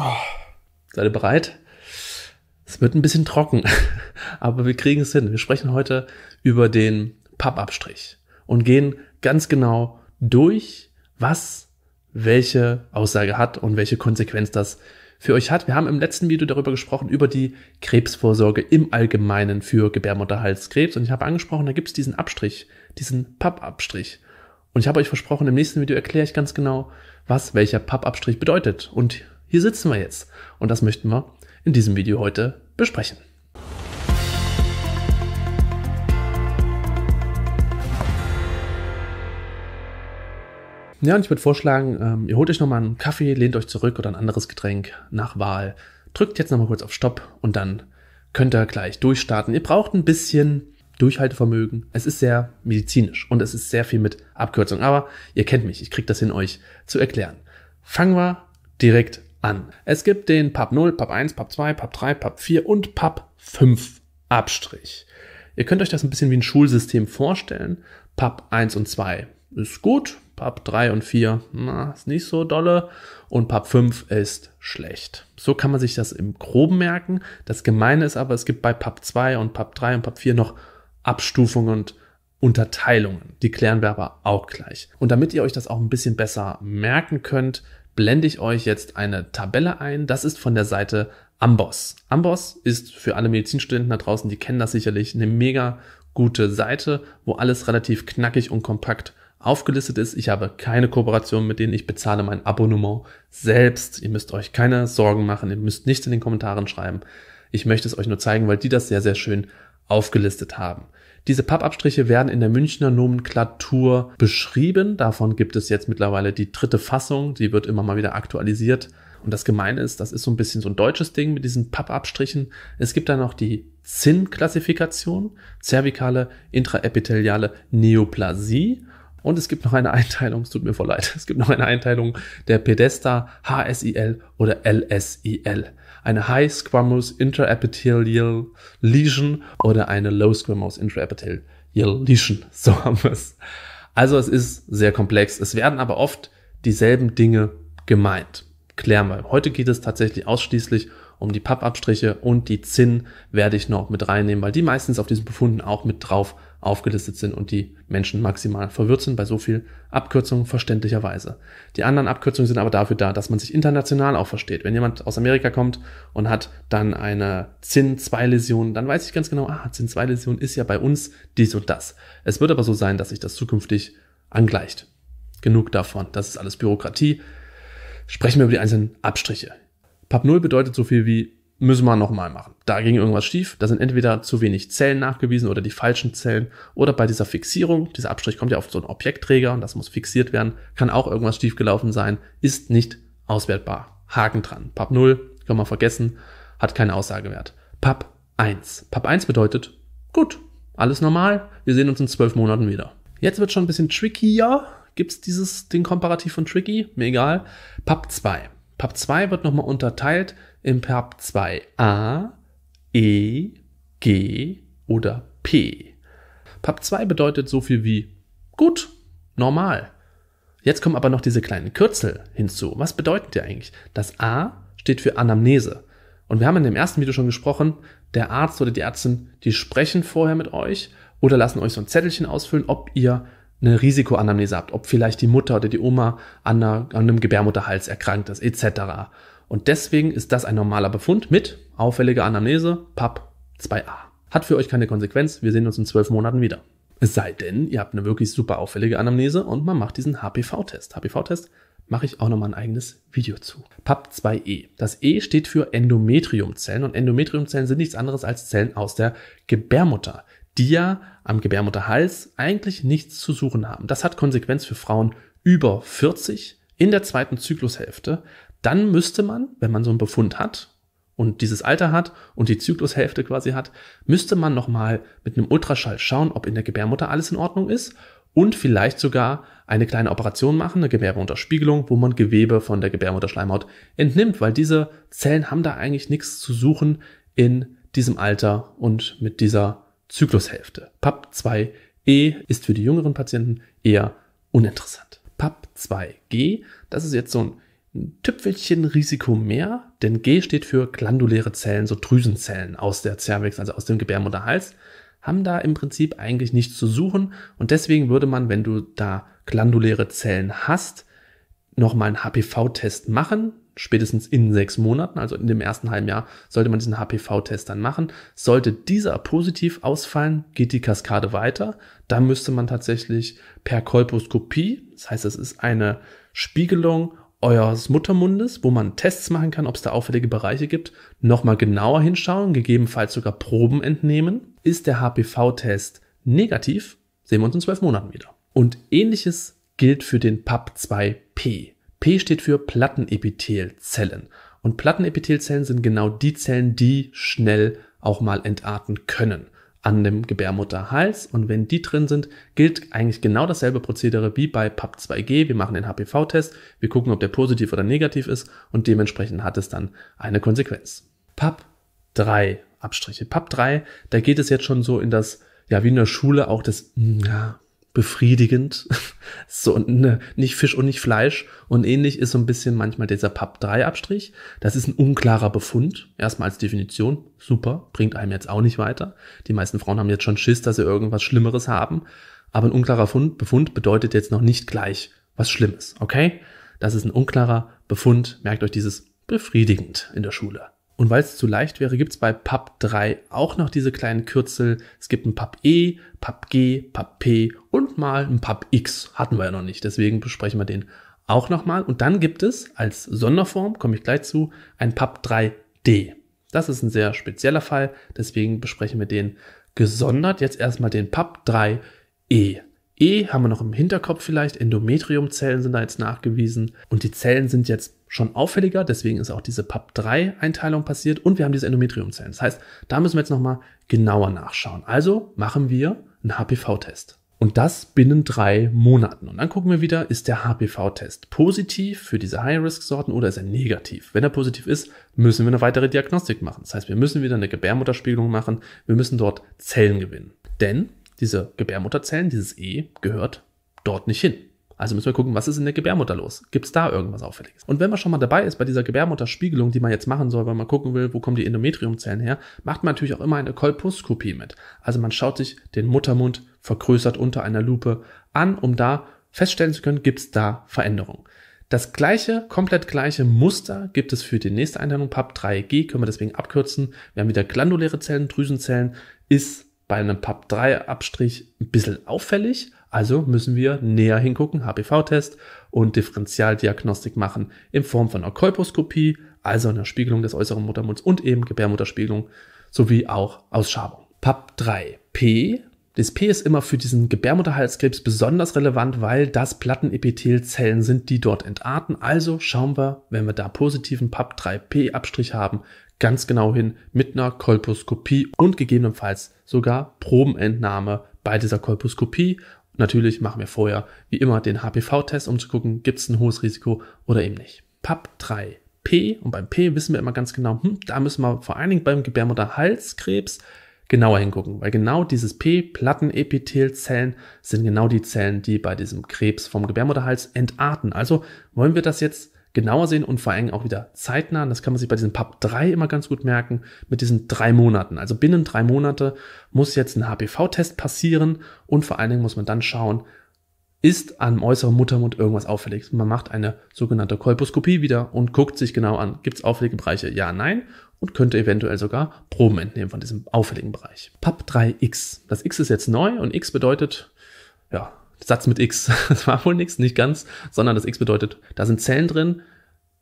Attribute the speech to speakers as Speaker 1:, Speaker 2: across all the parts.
Speaker 1: Oh, seid ihr bereit? Es wird ein bisschen trocken, aber wir kriegen es hin. Wir sprechen heute über den Pappabstrich und gehen ganz genau durch, was welche Aussage hat und welche Konsequenz das für euch hat. Wir haben im letzten Video darüber gesprochen, über die Krebsvorsorge im Allgemeinen für Gebärmutterhalskrebs. Und ich habe angesprochen, da gibt es diesen Abstrich, diesen Pappabstrich. Und ich habe euch versprochen, im nächsten Video erkläre ich ganz genau, was welcher Pappabstrich bedeutet. Und hier sitzen wir jetzt. Und das möchten wir in diesem Video heute besprechen. Ja, und ich würde vorschlagen, ähm, ihr holt euch nochmal einen Kaffee, lehnt euch zurück oder ein anderes Getränk nach Wahl. Drückt jetzt nochmal kurz auf Stopp und dann könnt ihr gleich durchstarten. Ihr braucht ein bisschen Durchhaltevermögen. Es ist sehr medizinisch und es ist sehr viel mit Abkürzung. Aber ihr kennt mich, ich kriege das hin, euch zu erklären. Fangen wir direkt an. Es gibt den Pub 0, Pub 1, Pub 2, Pub 3, Pub 4 und Pub 5 Abstrich. Ihr könnt euch das ein bisschen wie ein Schulsystem vorstellen. Pub 1 und 2 ist gut, Pub 3 und 4 na, ist nicht so dolle und Pub 5 ist schlecht. So kann man sich das im Groben merken. Das Gemeine ist aber, es gibt bei Pub 2 und Pub 3 und Pub 4 noch Abstufungen und Unterteilungen. Die klären wir aber auch gleich. Und damit ihr euch das auch ein bisschen besser merken könnt, blende ich euch jetzt eine Tabelle ein. Das ist von der Seite Amboss. Amboss ist für alle Medizinstudenten da draußen, die kennen das sicherlich, eine mega gute Seite, wo alles relativ knackig und kompakt aufgelistet ist. Ich habe keine Kooperation mit denen, ich bezahle mein Abonnement selbst. Ihr müsst euch keine Sorgen machen, ihr müsst nichts in den Kommentaren schreiben. Ich möchte es euch nur zeigen, weil die das sehr, sehr schön aufgelistet haben. Diese Pappabstriche werden in der Münchner Nomenklatur beschrieben. Davon gibt es jetzt mittlerweile die dritte Fassung. Die wird immer mal wieder aktualisiert. Und das Gemeine ist, das ist so ein bisschen so ein deutsches Ding mit diesen Pappabstrichen. Es gibt dann noch die Zinn-Klassifikation, zervikale, intraepitheliale Neoplasie. Und es gibt noch eine Einteilung, es tut mir voll leid, es gibt noch eine Einteilung der Pedesta, HSIL oder LSIL eine High Squamous Intraepithelial Lesion oder eine Low Squamous Intraepithelial Lesion. So haben wir es. Also es ist sehr komplex. Es werden aber oft dieselben Dinge gemeint. Klären wir. Heute geht es tatsächlich ausschließlich um die Pappabstriche und die Zinn werde ich noch mit reinnehmen, weil die meistens auf diesen Befunden auch mit drauf aufgelistet sind und die Menschen maximal verwirrt sind bei so viel Abkürzung verständlicherweise. Die anderen Abkürzungen sind aber dafür da, dass man sich international auch versteht. Wenn jemand aus Amerika kommt und hat dann eine zinn 2 läsion dann weiß ich ganz genau, ah, zinn 2 läsion ist ja bei uns dies und das. Es wird aber so sein, dass sich das zukünftig angleicht. Genug davon. Das ist alles Bürokratie. Sprechen wir über die einzelnen Abstriche. PAP 0 bedeutet so viel wie müssen wir nochmal machen. Da ging irgendwas schief. Da sind entweder zu wenig Zellen nachgewiesen oder die falschen Zellen. Oder bei dieser Fixierung, dieser Abstrich kommt ja auf so einen Objektträger und das muss fixiert werden, kann auch irgendwas schiefgelaufen sein, ist nicht auswertbar. Haken dran. PAP 0, können wir vergessen, hat keinen Aussagewert. PAP 1. PAP 1 bedeutet, gut, alles normal, wir sehen uns in zwölf Monaten wieder. Jetzt wird schon ein bisschen trickier. Gibt's dieses, den Komparativ von tricky? Mir egal. PAP 2. PAP 2 wird nochmal unterteilt im PAP 2 A, E, G oder P. PAP 2 bedeutet so viel wie gut, normal. Jetzt kommen aber noch diese kleinen Kürzel hinzu. Was bedeutet die eigentlich? Das A steht für Anamnese. Und wir haben in dem ersten Video schon gesprochen, der Arzt oder die Ärztin, die sprechen vorher mit euch oder lassen euch so ein Zettelchen ausfüllen, ob ihr eine Risikoanamnese habt, ob vielleicht die Mutter oder die Oma an, einer, an einem Gebärmutterhals erkrankt ist, etc. Und deswegen ist das ein normaler Befund mit auffälliger Anamnese, PAP 2a. Hat für euch keine Konsequenz, wir sehen uns in zwölf Monaten wieder. Es sei denn, ihr habt eine wirklich super auffällige Anamnese und man macht diesen HPV-Test. HPV-Test mache ich auch nochmal ein eigenes Video zu. PAP2E. Das E steht für Endometriumzellen und Endometriumzellen sind nichts anderes als Zellen aus der Gebärmutter, die ja am Gebärmutterhals eigentlich nichts zu suchen haben. Das hat Konsequenz für Frauen über 40 in der zweiten Zyklushälfte, dann müsste man, wenn man so einen Befund hat und dieses Alter hat und die Zyklushälfte quasi hat, müsste man nochmal mit einem Ultraschall schauen, ob in der Gebärmutter alles in Ordnung ist und vielleicht sogar eine kleine Operation machen, eine Gebärmutterspiegelung, wo man Gewebe von der Gebärmutterschleimhaut entnimmt, weil diese Zellen haben da eigentlich nichts zu suchen in diesem Alter und mit dieser Zyklushälfte. PAP2E ist für die jüngeren Patienten eher uninteressant. PAP2G, das ist jetzt so ein ein Tüpfelchen Risiko mehr, denn G steht für glanduläre Zellen, so Drüsenzellen aus der Cervix, also aus dem Gebärmutterhals, haben da im Prinzip eigentlich nichts zu suchen und deswegen würde man, wenn du da glanduläre Zellen hast, nochmal einen HPV-Test machen, spätestens in sechs Monaten, also in dem ersten halben Jahr, sollte man diesen HPV-Test dann machen. Sollte dieser positiv ausfallen, geht die Kaskade weiter. Da müsste man tatsächlich per Kolposkopie, das heißt, es ist eine Spiegelung eures Muttermundes, wo man Tests machen kann, ob es da auffällige Bereiche gibt, nochmal genauer hinschauen, gegebenenfalls sogar Proben entnehmen. Ist der HPV-Test negativ, sehen wir uns in zwölf Monaten wieder. Und ähnliches gilt für den PAP2P. P steht für Plattenepithelzellen. Und Plattenepithelzellen sind genau die Zellen, die schnell auch mal entarten können an dem Gebärmutterhals. Und wenn die drin sind, gilt eigentlich genau dasselbe Prozedere wie bei PAP2G. Wir machen den HPV-Test, wir gucken, ob der positiv oder negativ ist und dementsprechend hat es dann eine Konsequenz. PAP3 Abstriche. PAP3, da geht es jetzt schon so in das, ja, wie in der Schule auch das, ja, befriedigend. so ne, nicht Fisch und nicht Fleisch. Und ähnlich ist so ein bisschen manchmal dieser PAP-3-Abstrich. Das ist ein unklarer Befund. Erstmal als Definition. Super. Bringt einem jetzt auch nicht weiter. Die meisten Frauen haben jetzt schon Schiss, dass sie irgendwas Schlimmeres haben. Aber ein unklarer Fund, Befund bedeutet jetzt noch nicht gleich was Schlimmes. Okay? Das ist ein unklarer Befund. Merkt euch dieses befriedigend in der Schule. Und weil es zu leicht wäre, gibt es bei Pub 3 auch noch diese kleinen Kürzel. Es gibt ein Pub E, Pub G, Pub P und mal ein Pub X. Hatten wir ja noch nicht, deswegen besprechen wir den auch nochmal. Und dann gibt es als Sonderform, komme ich gleich zu, ein Pub 3D. Das ist ein sehr spezieller Fall, deswegen besprechen wir den gesondert. Jetzt erstmal den Pub 3E. E haben wir noch im Hinterkopf vielleicht. Endometriumzellen sind da jetzt nachgewiesen. Und die Zellen sind jetzt schon auffälliger. Deswegen ist auch diese PAP3-Einteilung passiert. Und wir haben diese Endometriumzellen. Das heißt, da müssen wir jetzt nochmal genauer nachschauen. Also machen wir einen HPV-Test. Und das binnen drei Monaten. Und dann gucken wir wieder, ist der HPV-Test positiv für diese High-Risk-Sorten oder ist er negativ? Wenn er positiv ist, müssen wir eine weitere Diagnostik machen. Das heißt, wir müssen wieder eine Gebärmutterspiegelung machen. Wir müssen dort Zellen gewinnen. Denn diese Gebärmutterzellen, dieses E, gehört dort nicht hin. Also müssen wir gucken, was ist in der Gebärmutter los? Gibt es da irgendwas Auffälliges? Und wenn man schon mal dabei ist bei dieser Gebärmutterspiegelung, die man jetzt machen soll, weil man gucken will, wo kommen die Endometriumzellen her, macht man natürlich auch immer eine Kolposkopie mit. Also man schaut sich den Muttermund vergrößert unter einer Lupe an, um da feststellen zu können, gibt es da Veränderungen. Das gleiche, komplett gleiche Muster gibt es für die nächste Einteilung. PAP3G können wir deswegen abkürzen. Wir haben wieder glanduläre Zellen, Drüsenzellen, ist bei einem PAP3-Abstrich ein bisschen auffällig, also müssen wir näher hingucken, HPV-Test und Differentialdiagnostik machen in Form von einer Kolposkopie, also einer Spiegelung des äußeren Muttermunds und eben Gebärmutterspiegelung sowie auch Ausschabung. PAP3P das P ist immer für diesen Gebärmutterhalskrebs besonders relevant, weil das Plattenepithelzellen sind, die dort entarten. Also schauen wir, wenn wir da positiven PAP3P-Abstrich haben, ganz genau hin mit einer Kolposkopie und gegebenenfalls sogar Probenentnahme bei dieser Kolposkopie. Natürlich machen wir vorher wie immer den HPV-Test, um zu gucken, gibt es ein hohes Risiko oder eben nicht. PAP 3 P und beim P wissen wir immer ganz genau, hm, da müssen wir vor allen Dingen beim Gebärmutterhalskrebs genauer hingucken, weil genau dieses P, Plattenepithelzellen, sind genau die Zellen, die bei diesem Krebs vom Gebärmutterhals entarten. Also wollen wir das jetzt genauer sehen und vor allem auch wieder zeitnah. Und das kann man sich bei diesem PAP 3 immer ganz gut merken, mit diesen drei Monaten. Also binnen drei Monate muss jetzt ein HPV-Test passieren und vor allen Dingen muss man dann schauen, ist am äußeren Muttermund irgendwas auffällig. Man macht eine sogenannte Kolposkopie wieder und guckt sich genau an, gibt es auffällige Bereiche, ja, nein, und könnte eventuell sogar Proben entnehmen von diesem auffälligen Bereich. PAP3X. Das X ist jetzt neu und X bedeutet, ja, Satz mit X. Das war wohl nichts, nicht ganz, sondern das X bedeutet, da sind Zellen drin,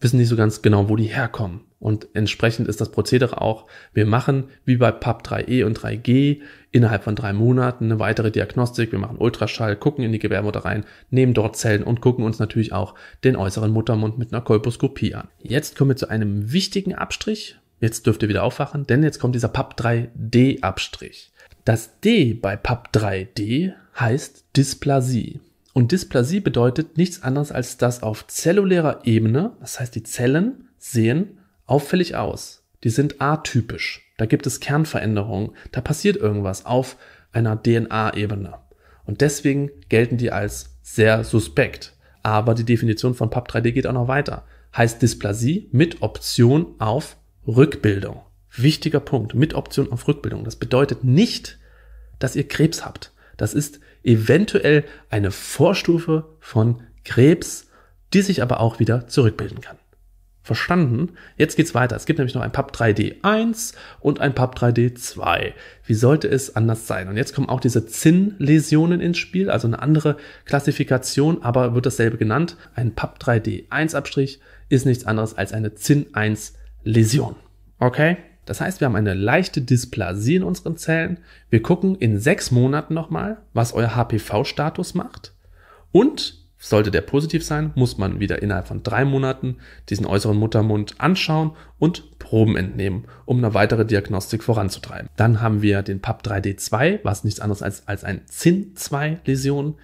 Speaker 1: wissen nicht so ganz genau, wo die herkommen. Und entsprechend ist das Prozedere auch, wir machen wie bei PAP 3e und 3g innerhalb von drei Monaten eine weitere Diagnostik, wir machen Ultraschall, gucken in die Gebärmutter rein, nehmen dort Zellen und gucken uns natürlich auch den äußeren Muttermund mit einer Kolposkopie an. Jetzt kommen wir zu einem wichtigen Abstrich, jetzt dürft ihr wieder aufwachen, denn jetzt kommt dieser PAP 3d Abstrich. Das D bei PAP 3d heißt Dysplasie. Und Dysplasie bedeutet nichts anderes, als das auf zellulärer Ebene, das heißt die Zellen sehen auffällig aus. Die sind atypisch. Da gibt es Kernveränderungen. Da passiert irgendwas auf einer DNA-Ebene. Und deswegen gelten die als sehr suspekt. Aber die Definition von PAP3D geht auch noch weiter. Heißt Dysplasie mit Option auf Rückbildung. Wichtiger Punkt, mit Option auf Rückbildung. Das bedeutet nicht, dass ihr Krebs habt. Das ist eventuell eine Vorstufe von Krebs, die sich aber auch wieder zurückbilden kann. Verstanden? Jetzt geht's weiter. Es gibt nämlich noch ein PAP 3D1 und ein PAP 3D2. Wie sollte es anders sein? Und jetzt kommen auch diese Zinn-Läsionen ins Spiel, also eine andere Klassifikation, aber wird dasselbe genannt. Ein PAP 3D1-Abstrich ist nichts anderes als eine Zinn-1-Läsion. Okay? Das heißt, wir haben eine leichte Dysplasie in unseren Zellen. Wir gucken in sechs Monaten nochmal, was euer HPV-Status macht. Und sollte der positiv sein, muss man wieder innerhalb von drei Monaten diesen äußeren Muttermund anschauen und Proben entnehmen, um eine weitere Diagnostik voranzutreiben. Dann haben wir den PAP3D2, was nichts anderes als, als ein ZIN2-Läsion.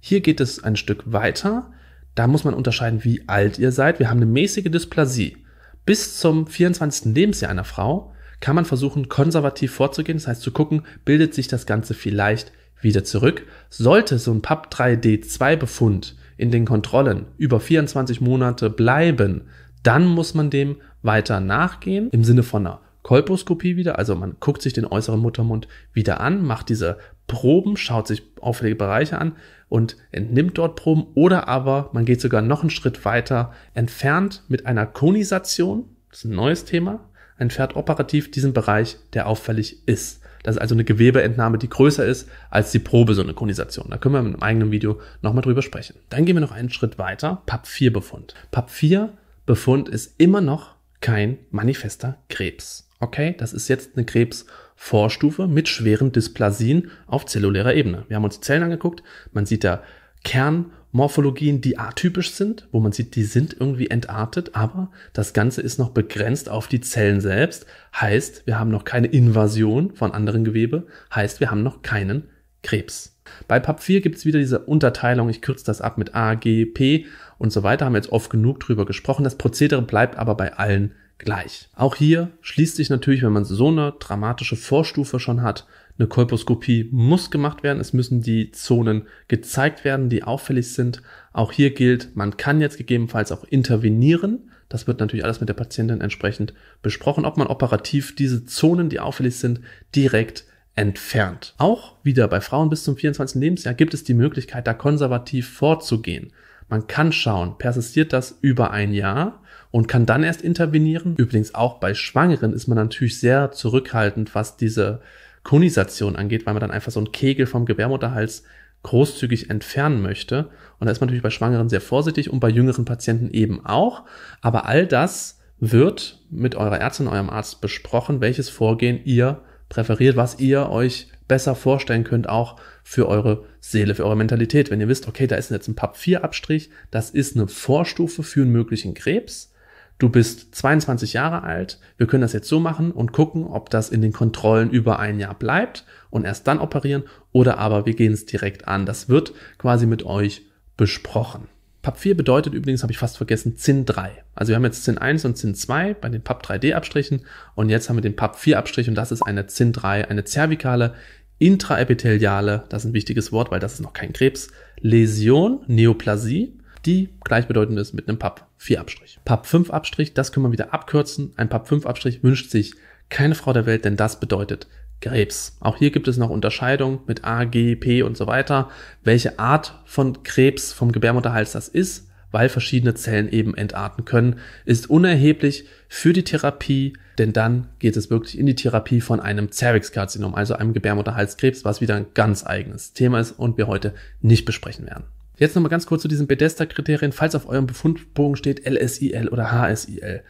Speaker 1: Hier geht es ein Stück weiter. Da muss man unterscheiden, wie alt ihr seid. Wir haben eine mäßige Dysplasie bis zum 24. Lebensjahr einer Frau kann man versuchen, konservativ vorzugehen. Das heißt, zu gucken, bildet sich das Ganze vielleicht wieder zurück. Sollte so ein PAP 3D2-Befund in den Kontrollen über 24 Monate bleiben, dann muss man dem weiter nachgehen im Sinne von einer Kolposkopie wieder. Also man guckt sich den äußeren Muttermund wieder an, macht diese Proben, schaut sich auffällige Bereiche an und entnimmt dort Proben oder aber man geht sogar noch einen Schritt weiter, entfernt mit einer Konisation, das ist ein neues Thema, entfernt operativ diesen Bereich, der auffällig ist. Das ist also eine Gewebeentnahme, die größer ist als die Probe, so eine Konisation. Da können wir in einem eigenen Video nochmal drüber sprechen. Dann gehen wir noch einen Schritt weiter, PAP4-Befund. PAP4-Befund ist immer noch kein manifester Krebs. Okay, das ist jetzt eine Krebs- Vorstufe mit schweren Dysplasien auf zellulärer Ebene. Wir haben uns die Zellen angeguckt, man sieht da Kernmorphologien, die atypisch sind, wo man sieht, die sind irgendwie entartet, aber das Ganze ist noch begrenzt auf die Zellen selbst. Heißt, wir haben noch keine Invasion von anderen Gewebe, heißt, wir haben noch keinen Krebs. Bei PAP4 gibt es wieder diese Unterteilung, ich kürze das ab mit A, G, P und so weiter, haben wir jetzt oft genug drüber gesprochen. Das Prozedere bleibt aber bei allen gleich. Auch hier schließt sich natürlich, wenn man so eine dramatische Vorstufe schon hat, eine Kolposkopie muss gemacht werden. Es müssen die Zonen gezeigt werden, die auffällig sind. Auch hier gilt, man kann jetzt gegebenenfalls auch intervenieren. Das wird natürlich alles mit der Patientin entsprechend besprochen, ob man operativ diese Zonen, die auffällig sind, direkt entfernt. Auch wieder bei Frauen bis zum 24. Lebensjahr gibt es die Möglichkeit, da konservativ vorzugehen. Man kann schauen, persistiert das über ein Jahr und kann dann erst intervenieren. Übrigens auch bei Schwangeren ist man natürlich sehr zurückhaltend, was diese Konisation angeht, weil man dann einfach so einen Kegel vom Gebärmutterhals großzügig entfernen möchte. Und da ist man natürlich bei Schwangeren sehr vorsichtig und bei jüngeren Patienten eben auch. Aber all das wird mit eurer Ärztin, eurem Arzt besprochen, welches Vorgehen ihr präferiert, was ihr euch besser vorstellen könnt, auch für eure Seele, für eure Mentalität. Wenn ihr wisst, okay, da ist jetzt ein PAP4-Abstrich, das ist eine Vorstufe für einen möglichen Krebs. Du bist 22 Jahre alt, wir können das jetzt so machen und gucken, ob das in den Kontrollen über ein Jahr bleibt und erst dann operieren oder aber wir gehen es direkt an. Das wird quasi mit euch besprochen. PAP4 bedeutet übrigens, habe ich fast vergessen, Zinn 3. Also wir haben jetzt Zinn 1 und Zinn 2 bei den PAP 3D-Abstrichen und jetzt haben wir den PAP 4-Abstrich und das ist eine Zinn 3, eine zervikale intraepitheliale, das ist ein wichtiges Wort, weil das ist noch kein Krebs, Läsion, Neoplasie, die gleichbedeutend ist mit einem PAP 4-Abstrich. PAP 5-Abstrich, das können wir wieder abkürzen. Ein PAP 5-Abstrich wünscht sich keine Frau der Welt, denn das bedeutet Krebs. Auch hier gibt es noch Unterscheidung mit A, G, P und so weiter, welche Art von Krebs vom Gebärmutterhals das ist, weil verschiedene Zellen eben entarten können, ist unerheblich für die Therapie, denn dann geht es wirklich in die Therapie von einem Cervixkarzinom, also einem Gebärmutterhalskrebs, was wieder ein ganz eigenes Thema ist und wir heute nicht besprechen werden. Jetzt nochmal ganz kurz zu diesen Bedesta-Kriterien, falls auf eurem Befundbogen steht LSIL oder HSIL.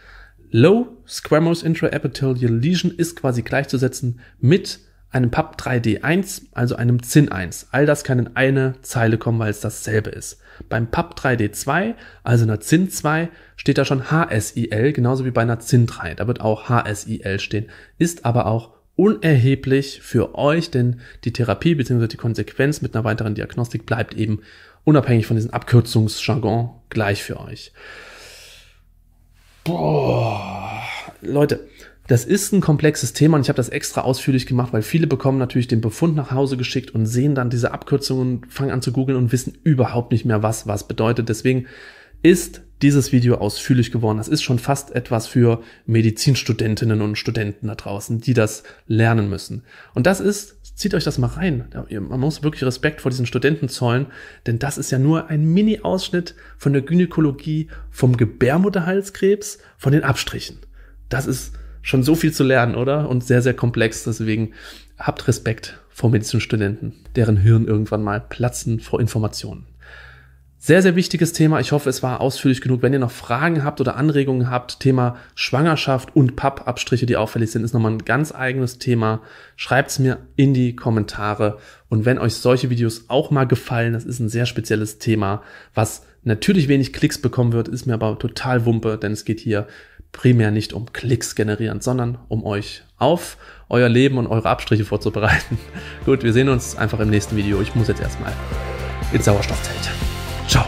Speaker 1: Low Squamous Intraepithelial Lesion ist quasi gleichzusetzen mit einem PAP 3D1, also einem ZIN1. All das kann in eine Zeile kommen, weil es dasselbe ist. Beim PAP 3D2, also einer ZIN2, steht da schon HSIL, genauso wie bei einer ZIN3. Da wird auch HSIL stehen, ist aber auch unerheblich für euch, denn die Therapie bzw. die Konsequenz mit einer weiteren Diagnostik bleibt eben unabhängig von diesem Abkürzungsjargon gleich für euch. Boah Leute, das ist ein komplexes Thema und ich habe das extra ausführlich gemacht, weil viele bekommen natürlich den Befund nach Hause geschickt und sehen dann diese Abkürzungen, fangen an zu googeln und wissen überhaupt nicht mehr, was was bedeutet. Deswegen ist dieses Video ausführlich geworden. Das ist schon fast etwas für Medizinstudentinnen und Studenten da draußen, die das lernen müssen. Und das ist, zieht euch das mal rein. Man muss wirklich Respekt vor diesen Studenten zollen, denn das ist ja nur ein Mini-Ausschnitt von der Gynäkologie, vom Gebärmutterhalskrebs, von den Abstrichen das ist schon so viel zu lernen, oder? Und sehr, sehr komplex. Deswegen habt Respekt vor Medizinstudenten, deren Hirn irgendwann mal platzen vor Informationen. Sehr, sehr wichtiges Thema. Ich hoffe, es war ausführlich genug. Wenn ihr noch Fragen habt oder Anregungen habt, Thema Schwangerschaft und Pappabstriche, die auffällig sind, ist nochmal ein ganz eigenes Thema. Schreibt's mir in die Kommentare. Und wenn euch solche Videos auch mal gefallen, das ist ein sehr spezielles Thema, was natürlich wenig Klicks bekommen wird, ist mir aber total Wumpe, denn es geht hier primär nicht um Klicks generieren, sondern um euch auf euer Leben und eure Abstriche vorzubereiten. Gut, wir sehen uns einfach im nächsten Video. Ich muss jetzt erstmal ins Sauerstoffzelt. Ciao.